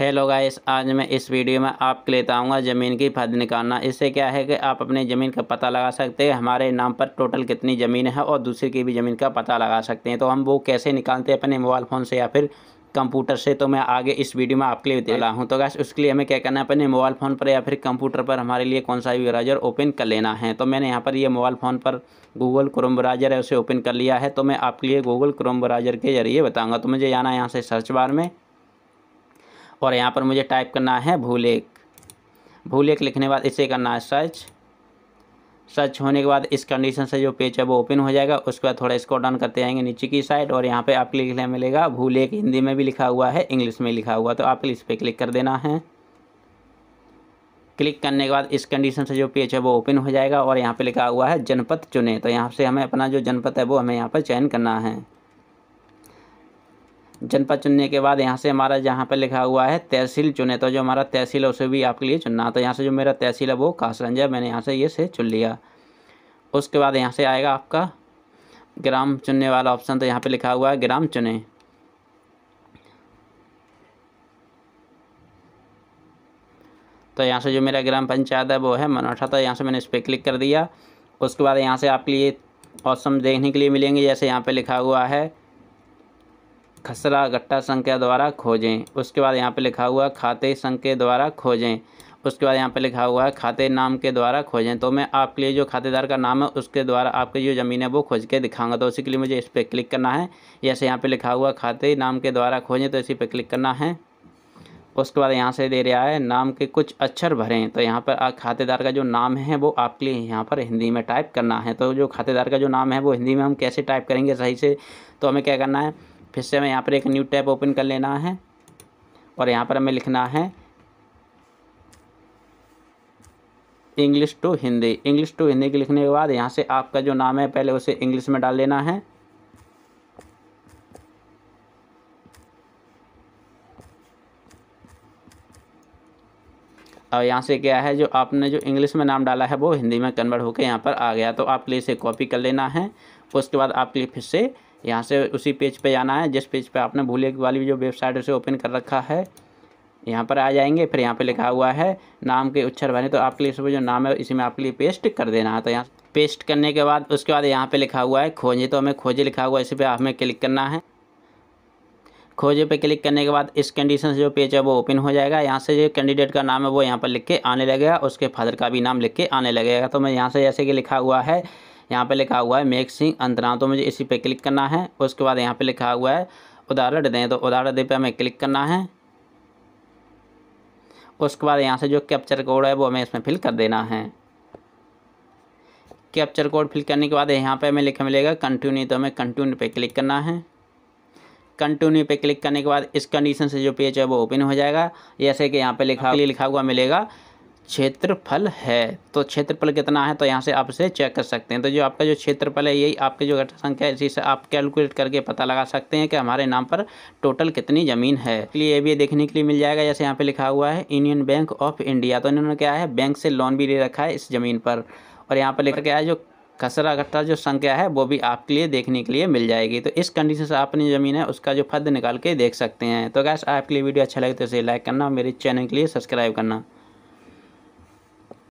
Hello guys आज मैं इस वीडियो में आपके लेता आऊँगा ज़मीन की फर्द निकालना इससे क्या है कि आप अपनी ज़मीन का पता लगा सकते हैं हमारे नाम पर टोटल कितनी ज़मीन है और दूसरे की भी ज़मीन का पता लगा सकते हैं तो हम वो कैसे निकालते हैं अपने मोबाइल फ़ोन से या फिर कंप्यूटर से तो मैं आगे इस वीडियो में आपके लिए बताला हूँ तो गैस उसके लिए हमें क्या करना है अपने मोबाइल फ़ोन पर या फिर कंप्यूटर पर हमारे लिए कौन सा भी ब्राउज़र ओपन कर लेना है तो मैंने यहाँ पर ये मोबाइल फ़ोन पर गूगल क्रोम ब्राउज़र है उसे ओपन कर लिया है तो मैं आपके लिए गूगल क्रोम ब्राउज़र के जरिए बताऊँगा तो मुझे जाना है यहाँ से सर्च बार में और यहाँ पर मुझे टाइप करना है भूलेख भूलेख लिखने के बाद इसे करना है सर्च सर्च होने के बाद इस कंडीशन से जो पेज है वो ओपन हो जाएगा उसके बाद थोड़ा इसको डाउन करते जाएंगे नीचे की साइड और यहाँ पे आपको लिखने मिलेगा भूलेख हिंदी में भी लिखा हुआ है इंग्लिश में लिखा हुआ तो आप इस पर क्लिक कर देना है क्लिक करने के बाद इस कंडीशन से जो पेज है वो ओपन हो जाएगा और यहाँ पे लिखा हुआ है जनपद चुने तो यहाँ से हमें अपना जो जनपद है वो हमें यहाँ पर चयन करना है जनपद चुनने के बाद यहाँ से हमारा जहाँ पर लिखा हुआ है तहसील चुने तो जो हमारा तहसील है उसे भी आपके लिए चुनना तो यहाँ से जो मेरा तहसील है वो कासरंज है मैंने यहाँ से ये से चुन लिया उसके बाद यहाँ से आएगा आपका ग्राम चुनने वाला ऑप्शन तो यहाँ पे लिखा हुआ है ग्राम चुने तो यहाँ से जो मेरा ग्राम पंचायत है वो है मनोठा तो यहाँ से मैंने इस पर क्लिक कर दिया उसके बाद यहाँ से आपके लिए ऑप्शन देखने के लिए मिलेंगे जैसे यहाँ पे लिखा हुआ है खसरा गट्टा संख्या द्वारा खोजें उसके बाद यहाँ पे लिखा हुआ खाते संघ के द्वारा खोजें उसके बाद यहाँ पे लिखा हुआ है खाते नाम के द्वारा खोजें तो मैं आपके लिए जो खातेदार का नाम है उसके द्वारा आपकी जो ज़मीन है वो खोज के दिखाऊंगा तो उसी के लिए मुझे इस पर क्लिक करना है जैसे यहाँ पे लिखा हुआ खाते नाम के द्वारा खोजें तो इसी पर क्लिक करना है उसके बाद यहाँ से दे रहा है नाम के कुछ अक्षर भरें तो यहाँ पर खातेदार का जो नाम है वो आपके लिए यहाँ पर हिंदी में टाइप करना है तो जो खातेदार का जो नाम है वो हिंदी में हम कैसे टाइप करेंगे सही से तो हमें क्या करना है फिर से हमें यहाँ पर एक न्यू टैब ओपन कर लेना है और यहाँ पर हमें लिखना है English to Hindi English to Hindi के लिखने के बाद यहाँ से आपका जो नाम है पहले उसे इंग्लिश में डाल लेना है और यहाँ से क्या है जो आपने जो इंग्लिश में नाम डाला है वो हिंदी में कन्वर्ट होकर यहाँ पर आ गया तो आप प्लीज़ इसे कॉपी कर लेना है उसके बाद आप प्लीज फिर से यहाँ से उसी पेज पे जाना है जिस पेज पे आपने भूले वाली जो वेबसाइट उसे ओपन कर रखा है यहाँ पर आ जाएंगे फिर यहाँ पे लिखा हुआ है नाम के उच्छर भरने तो आपके लिए इसमें जो नाम है इसी में आपके लिए पेस्ट कर देना है तो यहाँ पेस्ट करने के बाद उसके बाद यहाँ पर लिखा हुआ है खोजे तो हमें खोजे लिखा हुआ है इसी पर हमें क्लिक करना है खोजे पे क्लिक करने के बाद इस कंडीशन से जो पेज है वो ओपन हो जाएगा यहाँ से जो कैंडिडेट का नाम है वो यहाँ पर लिख के आने लगेगा उसके फादर का भी नाम लिख के आने लगेगा तो मैं यहाँ से जैसे कि लिखा हुआ है यहाँ पे लिखा हुआ है मेक सिंह अंतनाम तो मुझे इसी पे क्लिक करना है उसके बाद यहाँ पे लिखा हुआ है उदाहरण दें तो उदाहरण दे पे हमें क्लिक करना है उसके बाद यहाँ से जो कैप्चर कोड है वो हमें इसमें फिल कर देना है कैप्चर कोड फिल करने के बाद यहाँ पे हमें लिखा मिलेगा कंटिन्यू तो हमें कंटिन्यू पे क्लिक करना है कंटिन्यू पे क्लिक करने के बाद इस कंडीशन से जो पेज है वो ओपन हो जाएगा जैसे कि यहाँ पे लिखा हाँ। लिखा हुआ मिलेगा क्षेत्रफल है तो क्षेत्रफल कितना है तो यहाँ से आप इसे चेक कर सकते हैं तो जो आपका जो क्षेत्रफल है यही आपके जो घटक संख्या है इसी से आप कैलकुलेट करके पता लगा सकते हैं कि हमारे नाम पर टोटल कितनी ज़मीन है इसलिए ये भी देखने के लिए मिल जाएगा जैसे यहाँ पे लिखा हुआ है यूनियन बैंक ऑफ इंडिया तो इन्होंने क्या है बैंक से लोन भी ले रखा है इस ज़मीन पर और यहाँ पर लेकर क्या है जो खसरा घट्टा जो संख्या है वो भी आपके लिए देखने के लिए मिल जाएगी तो इस कंडीशन से आपने ज़मीन है उसका जो फद निकाल के देख सकते हैं तो गैस आपके लिए वीडियो अच्छा लगे तो इसे लाइक करना मेरे चैनल के लिए सब्सक्राइब करना